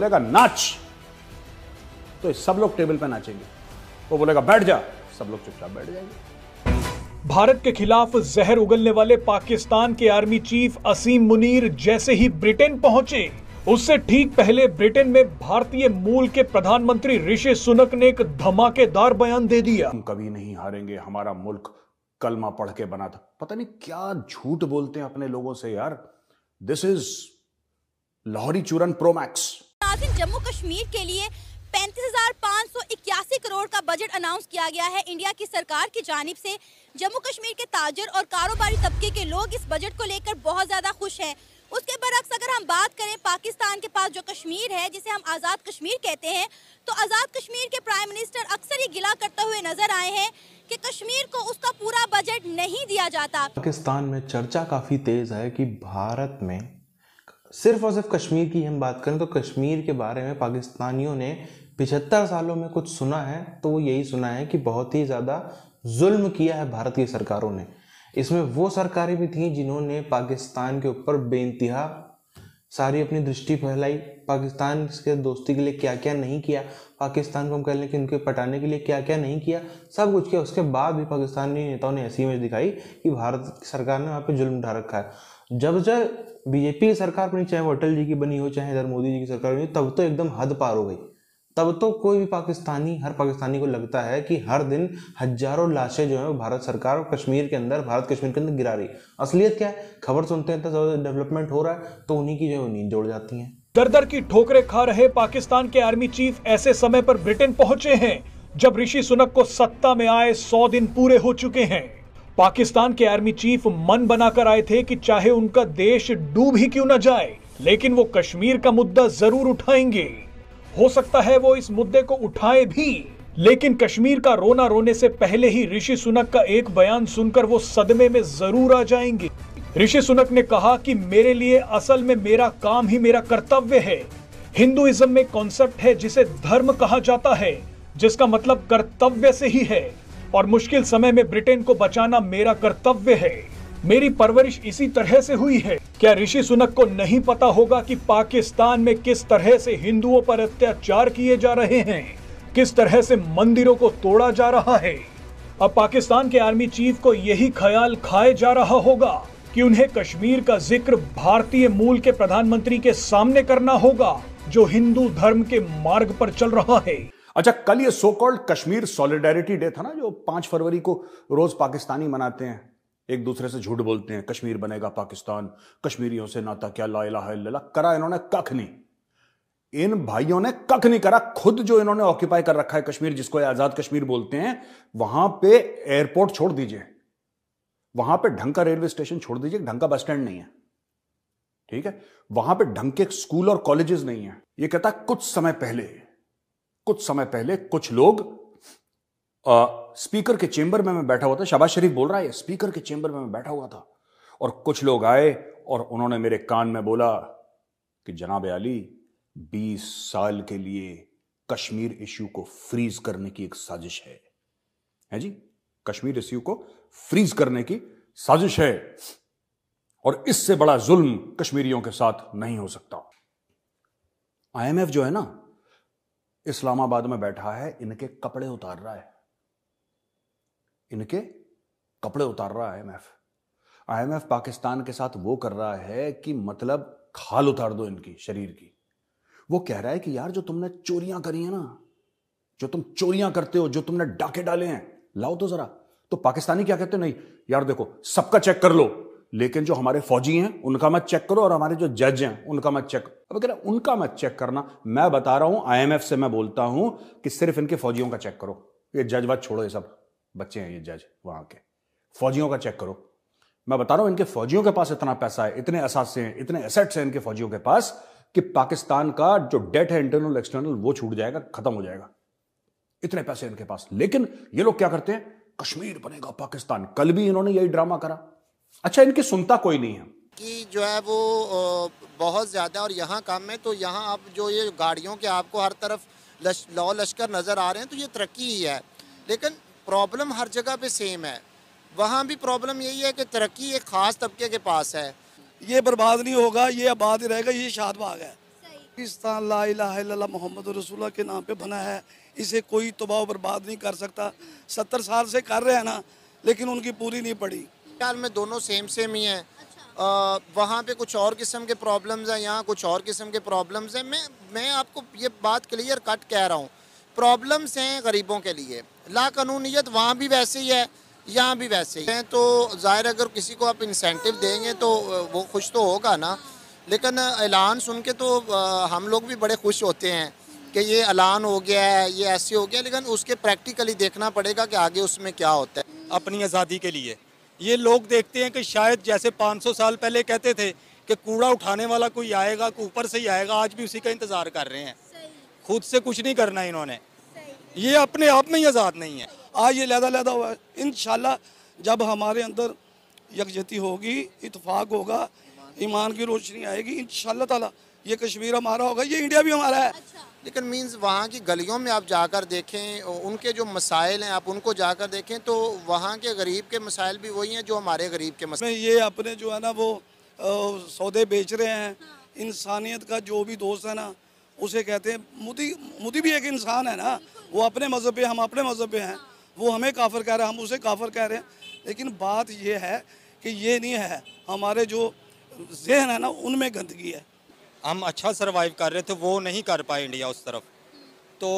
बोलेगा नाच तो सब लोग टेबल पर नाचेंगे वो बोलेगा बैठ जा सब लोग चुपचाप बैठ जाएंगे भारत के खिलाफ जहर उगलने वाले पाकिस्तान के आर्मी चीफ असीम मुनीर जैसे ही ब्रिटेन पहुंचे उससे ठीक पहले ब्रिटेन में भारतीय मूल के प्रधानमंत्री ऋषि सुनक ने एक धमाकेदार बयान दे दिया हम कभी नहीं हारेंगे हमारा मुल्क कलमा पढ़ के बना था पता नहीं क्या झूठ बोलते हैं अपने लोगों से यार दिस इज लाहौरी चूरन प्रोमैक्स नाजिन जम्मू कश्मीर के लिए पैंतीस हजार पाँच सौ इक्यासी करोड़ का बजट अनाउंस किया गया है इंडिया की सरकार की जानब से जम्मू कश्मीर के ताजर और कारोबारी तबके के लोग इस बजट को लेकर बहुत ज़्यादा खुश हैं उसके बरक्स अगर हम बात करें पाकिस्तान के पास जो कश्मीर है जिसे हम आज़ाद कश्मीर कहते हैं तो आज़ाद कश्मीर के प्राइम मिनिस्टर अक्सर ही गिला करते हुए नज़र आए हैं कि कश्मीर को उसका पूरा बजट नहीं दिया जाता पाकिस्तान में चर्चा काफ़ी तेज़ है कि भारत में सिर्फ और सिर्फ कश्मीर की हम बात करें तो कश्मीर के बारे में पाकिस्तानियों ने पिछहत्तर सालों में कुछ सुना है तो वो यही सुना है कि बहुत ही ज़्यादा जुल्म किया है भारत की सरकारों ने इसमें वो सरकारें भी थीं जिन्होंने पाकिस्तान के ऊपर बेानतहा सारी अपनी दृष्टि फैलाई पाकिस्तान के दोस्ती के लिए क्या क्या नहीं किया पाकिस्तान को हम कह लें कि उनके पटाने के लिए क्या क्या नहीं किया सब कुछ किया उसके बाद भी पाकिस्तानी नेताओं ने ऐसी इमेज दिखाई कि भारत सरकार ने वहाँ पर जुल्म उठा रखा है जब जब बीजेपी की सरकार बनी चाहे वो अटल जी की बनी हो चाहे इधर मोदी जी की सरकार बनी तब तो एकदम हद पार हो गई तब तो कोई भी पाकिस्तानी हर पाकिस्तानी को लगता है कि हर दिन हजारों लाशें जो है भारत सरकार कश्मीर के अंदर भारत कश्मीर के अंदर गिरा रही असलियत क्या है खबर सुनते हैं तो डेवलपमेंट हो रहा है तो उन्हीं की जो है नींद जोड़ जाती है दर दर की ठोकरे खा रहे पाकिस्तान के आर्मी चीफ ऐसे समय पर ब्रिटेन पहुंचे हैं जब ऋषि सुनक को सत्ता में आए सौ दिन पूरे हो चुके हैं पाकिस्तान के आर्मी चीफ मन बनाकर आए थे कि चाहे उनका देश डूब ही क्यों न जाए लेकिन वो कश्मीर का मुद्दा जरूर उठाएंगे हो सकता है वो इस मुद्दे को उठाए भी लेकिन कश्मीर का रोना रोने से पहले ही ऋषि सुनक का एक बयान सुनकर वो सदमे में जरूर आ जाएंगे ऋषि सुनक ने कहा कि मेरे लिए असल में मेरा काम ही मेरा कर्तव्य है हिंदुइज्म में कॉन्सेप्ट है जिसे धर्म कहा जाता है जिसका मतलब कर्तव्य से ही है और मुश्किल समय में ब्रिटेन को बचाना मेरा कर्तव्य है मेरी परवरिश इसी तरह से हुई है क्या ऋषि सुनक को नहीं पता होगा कि पाकिस्तान में किस तरह से हिंदुओं पर अत्याचार किए जा रहे हैं किस तरह से मंदिरों को तोड़ा जा रहा है अब पाकिस्तान के आर्मी चीफ को यही ख्याल खाए जा रहा होगा कि उन्हें कश्मीर का जिक्र भारतीय मूल के प्रधानमंत्री के सामने करना होगा जो हिंदू धर्म के मार्ग पर चल रहा है अच्छा कल ये so called Kashmir solidarity day था ना जो पांच फरवरी को रोज पाकिस्तानी मनाते हैं एक दूसरे से झूठ बोलते हैं कश्मीर बनेगा पाकिस्तान कश्मीरियों से नाता क्या ला इला करा इन्होंने कख नहीं इन भाइयों ने कख नहीं करा खुद जो इन्होंने ऑक्यूपाई कर रखा है कश्मीर जिसको आजाद कश्मीर बोलते हैं वहां पे एयरपोर्ट छोड़ दीजिए वहां पे ढंग का रेलवे स्टेशन छोड़ दीजिए ढंग का बस स्टैंड नहीं है ठीक है वहां पे ढंग के स्कूल और कॉलेजेस नहीं है ये कहता कुछ समय पहले कुछ समय पहले कुछ लोग आ, स्पीकर के चेंबर में मैं बैठा हुआ था शबाज शरीफ बोल रहा है स्पीकर के चेंबर में मैं बैठा हुआ था और कुछ लोग आए और उन्होंने मेरे कान में बोला कि जनाब अली बीस साल के लिए कश्मीर इश्यू को फ्रीज करने की एक साजिश है है जी कश्मीर इश्यू को फ्रीज करने की साजिश है और इससे बड़ा जुल्म कश्मीरियों के साथ नहीं हो सकता आईएमएफ जो है ना इस्लामाबाद में बैठा है इनके कपड़े उतार रहा है इनके कपड़े उतार रहा है आईएमएफ आईएमएफ पाकिस्तान के साथ वो कर रहा है कि मतलब खाल उतार दो इनकी शरीर की वो कह रहा है कि यार जो तुमने चोरियां करी है ना जो तुम चोरियां करते हो जो तुमने डाके डाले हैं लाओ तो जरा तो पाकिस्तानी क्या कहते हो नहीं यार देखो सबका चेक कर लो लेकिन जो हमारे फौजी हैं उनका मत चेक करो और हमारे जो जज हैं उनका मत चेक अब कह रहा उनका मत चेक करना मैं बता रहा हूं आईएमएफ से मैं बोलता हूं कि सिर्फ इनके फौजियों का चेक करो ये जज वज छोड़ो ये सब बच्चे हैं ये जज वहां के फौजियों का चेक करो मैं बता रहा हूं इनके फौजियों के पास इतना पैसा है इतने असासे हैं इतने एसेट्स हैं इनके फौजियों के पास कि पाकिस्तान का जो डेट है इंटरनल एक्सटर्नल वो छूट जाएगा खत्म हो जाएगा इतने पैसे इनके पास लेकिन ये लोग क्या करते हैं कश्मीर बनेगा पाकिस्तान कल भी इन्होंने यही ड्रामा करा अच्छा इनकी सुनता कोई नहीं है कि जो है वो बहुत ज़्यादा और यहाँ कम है तो यहाँ आप जो ये गाड़ियों के आपको हर तरफ लश, लौ लश्कर नज़र आ रहे हैं तो ये तरक्की ही है लेकिन प्रॉब्लम हर जगह पे सेम है वहाँ भी प्रॉब्लम यही है कि तरक्की एक ख़ास तबके के पास है ये बर्बाद नहीं होगा ये आबाद रहेगा ये शाद बाग है पाकिस्तान ला मोहम्मद रसुल्ला के नाम पे बना है इसे कोई तबाह बर्बाद नहीं कर सकता सत्तर साल से कर रहे हैं ना लेकिन उनकी पूरी नहीं पड़ी ख्याल में दोनों सेम सेम ही हैं अच्छा। वहाँ पे कुछ और किस्म के प्रॉब्लम्स हैं यहाँ कुछ और किस्म के प्रॉब्लम्स हैं मैं मैं आपको ये बात क्लियर कट कह रहा हूँ प्रॉब्लम्स हैं गरीबों के लिए लाकानूनीत वहाँ भी वैसे ही है यहाँ भी वैसे ही हैं तो ज़ाहिर अगर किसी को आप इंसेंटिव देंगे तो वो खुश तो होगा ना लेकिन ऐलान सुन के तो हम लोग भी बड़े खुश होते हैं कि ये ऐलान हो गया है ये ऐसे हो गया लेकिन उसके प्रैक्टिकली देखना पड़ेगा कि आगे उसमें क्या होता है अपनी आज़ादी के लिए ये लोग देखते हैं कि शायद जैसे 500 साल पहले कहते थे कि कूड़ा उठाने वाला कोई आएगा ऊपर से ही आएगा आज भी उसी का इंतज़ार कर रहे हैं खुद से कुछ नहीं करना इन्होंने ये अपने आप में ही आज़ाद नहीं है आज ये लहदा लहदा हुआ है इन जब हमारे अंदर यकजती होगी इतफाक़ होगा ईमान की रोशनी आएगी इन ताला ये कश्मीर हमारा होगा ये इंडिया भी हमारा है अच्छा। लेकिन मीन्स वहाँ की गलियों में आप जाकर देखें उनके जो मसाइल हैं आप उनको जाकर देखें तो वहाँ के गरीब के मसाइल भी वही हैं जो हमारे गरीब के मसाइल ये अपने जो है ना वो सौदे बेच रहे हैं हाँ। इंसानियत का जो भी दोस्त है ना उसे कहते हैं मोदी मोदी भी एक इंसान है ना वो अपने मज़हब हम अपने मज़हब हैं हाँ। वो हमें काफर कह रहे हैं हम उसे काफर कह रहे हैं लेकिन बात ये है कि ये नहीं है हमारे जो जहन है ना उनमें गंदगी है हम अच्छा सर्वाइव कर रहे थे वो नहीं कर पाए इंडिया उस तरफ तो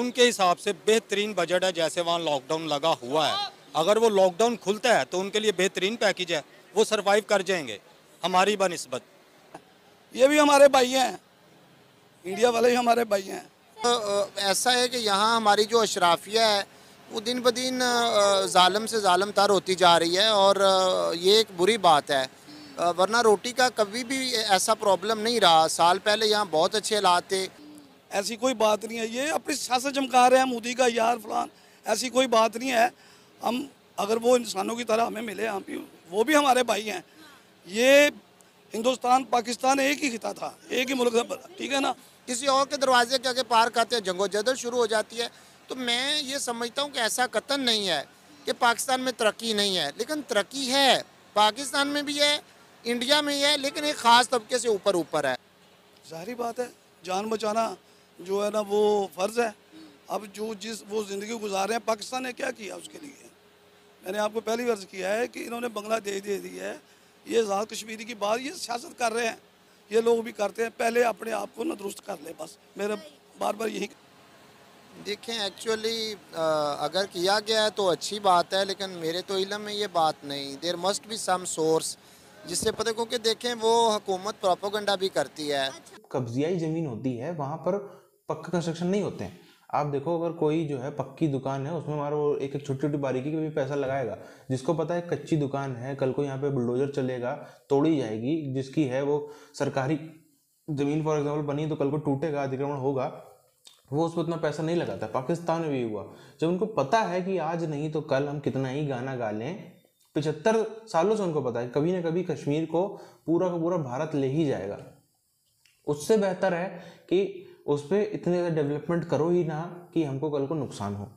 उनके हिसाब से बेहतरीन बजट है जैसे वहाँ लॉकडाउन लगा हुआ है अगर वो लॉकडाउन खुलता है तो उनके लिए बेहतरीन पैकेज है वो सर्वाइव कर जाएंगे हमारी बनस्बत ये भी हमारे भाई हैं इंडिया वाले भी हमारे भाई हैं तो ऐसा है कि यहाँ हमारी जो अशराफिया है वो दिन ब दिन ालम से ालम तर होती जा रही है और ये एक बुरी बात है वरना रोटी का कभी भी ऐसा प्रॉब्लम नहीं रहा साल पहले यहाँ बहुत अच्छे हालात थे ऐसी कोई बात नहीं है ये अपनी सियासत चमका रहे हैं मोदी का यार फलान ऐसी कोई बात नहीं है हम अगर वो इंसानों की तरह हमें मिले हम भी वो भी हमारे भाई हैं ये हिंदुस्तान पाकिस्तान एक ही खिता था एक ही मुल्क था ठीक है ना किसी और के दरवाजे के आगे पार करते हैं जंगो जदल शुरू हो जाती है तो मैं ये समझता हूँ कि ऐसा कतन नहीं है कि पाकिस्तान में तरक्की नहीं है लेकिन तरक्की है पाकिस्तान में भी है इंडिया में ही है लेकिन एक ख़ास तबके से ऊपर ऊपर है जहरी बात है जान बचाना जो है ना वो फ़र्ज़ है अब जो जिस वो ज़िंदगी गुजार रहे हैं पाकिस्तान ने क्या किया उसके लिए मैंने आपको पहली वर्ज किया है कि इन्होंने बांग्लादेश दे दी है ये आज़ाद कश्मीरी की बात ये सियासत कर रहे हैं ये लोग भी करते हैं पहले अपने आप को ना दुरुस्त कर ले बस मेरा बार बार यही देखें एक्चुअली अगर किया गया है तो अच्छी बात है लेकिन मेरे तो इलम में ये बात नहीं there must be some source जिससे पता क्योंकि देखें वो हुकूमत प्रोपोगंडा भी करती है कब्जियाई ज़मीन होती है वहाँ पर पक्का कंस्ट्रक्शन नहीं होते हैं आप देखो अगर कोई जो है पक्की दुकान है उसमें हमारा वो एक एक छोटी छोटी बारीकी का भी पैसा लगाएगा जिसको पता है कच्ची दुकान है कल को यहाँ पे बुलडोजर चलेगा तोड़ी जाएगी जिसकी है वो सरकारी ज़मीन फॉर एग्जाम्पल बनी तो कल को टूटेगा अतिक्रमण होगा वो उसमें उतना पैसा नहीं लगाता पाकिस्तान में भी हुआ जब उनको पता है कि आज नहीं तो कल हम कितना ही गाना गा लें पिछहत्तर सालों से उनको पता है कभी ना कभी कश्मीर को पूरा का पूरा भारत ले ही जाएगा उससे बेहतर है कि उस पर इतने ज़्यादा डेवलपमेंट करो ही ना कि हमको कल को नुकसान हो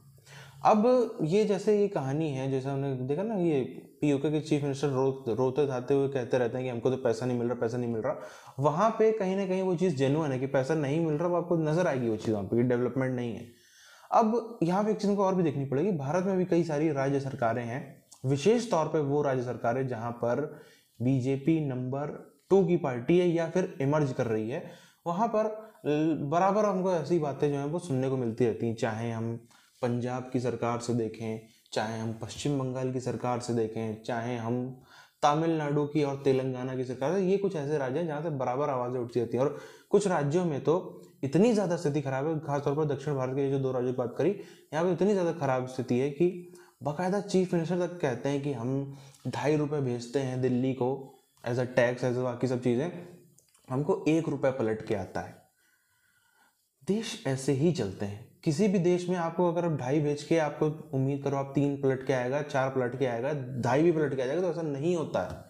अब ये जैसे ये कहानी है जैसे हमने देखा ना ये पीओके के चीफ मिनिस्टर रो रोते धाते हुए कहते रहते हैं कि हमको तो पैसा नहीं मिल रहा पैसा नहीं मिल रहा वहाँ पे कहीं ना कहीं वो चीज़ जेनुअन है कि पैसा नहीं मिल रहा वो आपको नज़र आएगी वो चीज़ वहाँ पर कि डेवलपमेंट नहीं है अब यहाँ पे एक चीज़ को और भी देखनी पड़ेगी भारत में भी कई सारी राज्य सरकारें हैं विशेष तौर पे वो राज्य सरकारें जहां पर बीजेपी नंबर टू की पार्टी है या फिर इमर्ज कर रही है वहां पर बराबर हमको ऐसी बातें जो हैं वो सुनने को मिलती रहती हैं चाहे हम पंजाब की सरकार से देखें चाहे हम पश्चिम बंगाल की सरकार से देखें चाहे हम तमिलनाडु की और तेलंगाना की सरकार से ये कुछ ऐसे राज्य हैं जहाँ से बराबर आवाज़ें उठती रहती हैं और कुछ राज्यों में तो इतनी ज़्यादा स्थिति खराब है खासतौर पर दक्षिण भारत के जो दो राज्यों की बात करी यहाँ पर इतनी ज़्यादा खराब स्थिति है कि बाकायदा चीफ मिनिस्टर तक कहते हैं कि हम ढाई रुपये भेजते हैं दिल्ली को as a tax as a बाकी सब चीज़ें हमको एक रुपये पलट के आता है देश ऐसे ही चलते हैं किसी भी देश में आपको अगर आप ढाई भेज के आपको उम्मीद करो आप तीन पलट के आएगा चार पलट के आएगा ढाई भी पलट के आ जाएगा तो ऐसा नहीं होता है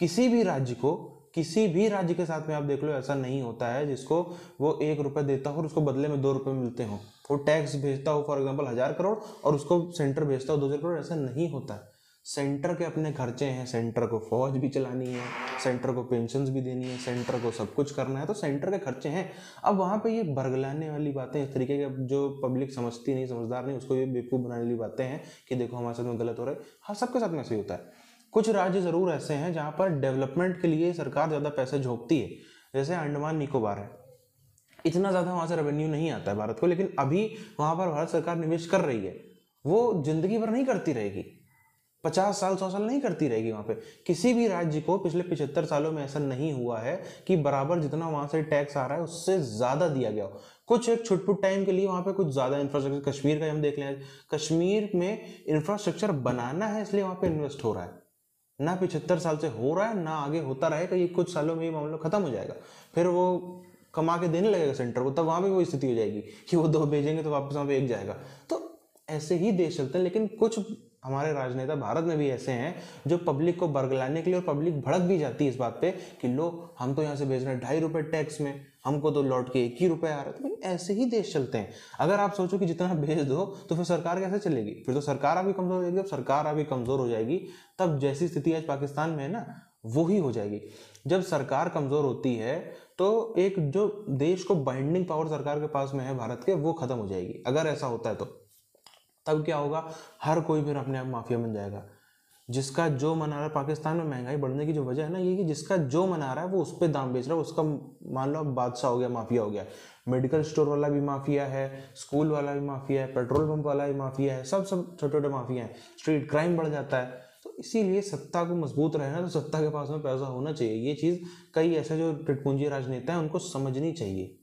किसी भी राज्य को किसी भी राज्य के साथ में आप देख लो ऐसा नहीं होता है जिसको वो एक रुपये देता हो और उसको बदले में दो रुपये मिलते हो वो टैक्स भेजता हो फॉर एग्जाम्पल हज़ार करोड़ और उसको सेंटर भेजता हो दो हज़ार करोड़ ऐसा नहीं होता है सेंटर के अपने खर्चे हैं सेंटर को फौज भी चलानी है सेंटर को पेंशन भी देनी है सेंटर को सब कुछ करना है तो सेंटर के खर्चे हैं अब वहाँ पे ये बरगलाने वाली बातें इस तरीके के जो पब्लिक समझती नहीं समझदार नहीं उसको ये बेवकूफ़ बनाने वाली बातें हैं कि देखो हमारे साथ में गलत हो रहा है हर हाँ, सबके साथ में ऐसे ही होता है कुछ राज्य ज़रूर ऐसे हैं जहाँ पर डेवलपमेंट के लिए सरकार ज़्यादा पैसे झोंकती है जैसे अंडमान निकोबार है इतना ज़्यादा वहाँ से रेवेन्यू नहीं आता है भारत को लेकिन अभी वहाँ पर भारत सरकार निवेश कर रही है वो ज़िंदगी भर नहीं करती रहेगी पचास साल सौ साल नहीं करती रहेगी वहाँ पे किसी भी राज्य को पिछले पिछहत्तर सालों में ऐसा नहीं हुआ है कि बराबर जितना वहाँ से टैक्स आ रहा है उससे ज़्यादा दिया गया हो कुछ एक छुटपुट टाइम के लिए वहाँ पे कुछ ज़्यादा इंफ्रास्ट्रक्चर कश्मीर का हम देख लें कश्मीर में इंफ्रास्ट्रक्चर बनाना है इसलिए वहाँ पे इन्वेस्ट हो रहा है ना पिछहत्तर साल से हो रहा है ना आगे होता रहेगा तो ये कुछ सालों में ये मामला खत्म हो जाएगा फिर वो कमा के देने लगेगा सेंटर को तब वहाँ भी वो स्थिति हो जाएगी कि वो दो भेजेंगे तो वापस वहाँ पे एक जाएगा तो ऐसे ही देश चलते हैं लेकिन कुछ हमारे राजनेता भारत में भी ऐसे हैं जो पब्लिक को बरगलाने के लिए और पब्लिक भड़क भी जाती है इस बात पे कि लो हम तो यहाँ से भेज रहे हैं ढाई रुपये टैक्स में हमको तो लौट के एक ही रुपये आ रहा है तो ऐसे ही देश चलते हैं अगर आप सोचो कि जितना भेज दो तो फिर सरकार कैसे चलेगी फिर तो सरकार अभी कमज़ोर हो जाएगी जब सरकार अभी कमज़ोर हो जाएगी तब जैसी स्थिति आज पाकिस्तान में है ना वो ही हो जाएगी जब सरकार कमज़ोर होती है तो एक जो देश को बाइंडिंग पावर सरकार के पास में है भारत के वो ख़त्म हो जाएगी अगर ऐसा होता है तो तब क्या होगा हर कोई फिर अपने आप माफिया बन जाएगा जिसका जो मना रहा है पाकिस्तान में महंगाई बढ़ने की जो वजह है ना ये कि जिसका जो मना रहा है वो उस पर दाम बेच रहा है उसका मान लो बादशाह हो गया माफिया हो गया मेडिकल स्टोर वाला भी माफिया है स्कूल वाला भी माफिया है पेट्रोल पंप वाला भी माफिया है सब सब छोटे छोटे माफिया हैं स्ट्रीट क्राइम बढ़ जाता है तो इसीलिए सत्ता को मजबूत रहना तो सत्ता के पास में पैसा होना चाहिए ये चीज़ कई ऐसे जो टिटपूंजी राजनेता हैं उनको समझनी चाहिए